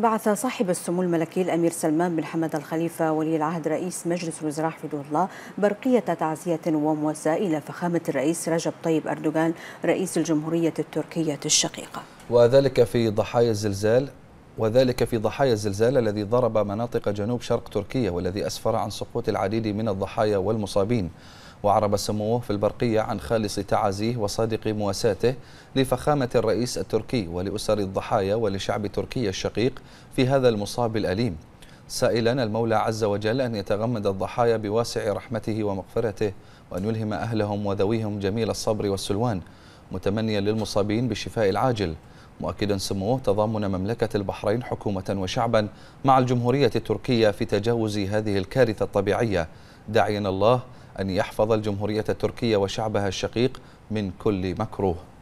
بعث صاحب السمو الملكي الأمير سلمان بن حمد الخليفة ولي العهد رئيس مجلس الوزراء حفظه الله برقية تعزية ومواساة إلى فخامة الرئيس رجب طيب أردوغان رئيس الجمهورية التركية الشقيقة وذلك في ضحايا الزلزال وذلك في ضحايا الزلزال الذي ضرب مناطق جنوب شرق تركيا والذي أسفر عن سقوط العديد من الضحايا والمصابين وعرب سموه في البرقية عن خالص تعازيه وصادق مواساته لفخامة الرئيس التركي ولأسر الضحايا ولشعب تركيا الشقيق في هذا المصاب الأليم سائلا المولى عز وجل أن يتغمد الضحايا بواسع رحمته ومغفرته وأن يلهم أهلهم وذويهم جميل الصبر والسلوان متمنيا للمصابين بالشفاء العاجل مؤكدا سموه تضامن مملكة البحرين حكومة وشعبا مع الجمهورية التركية في تجاوز هذه الكارثة الطبيعية داعيا الله أن يحفظ الجمهورية التركية وشعبها الشقيق من كل مكروه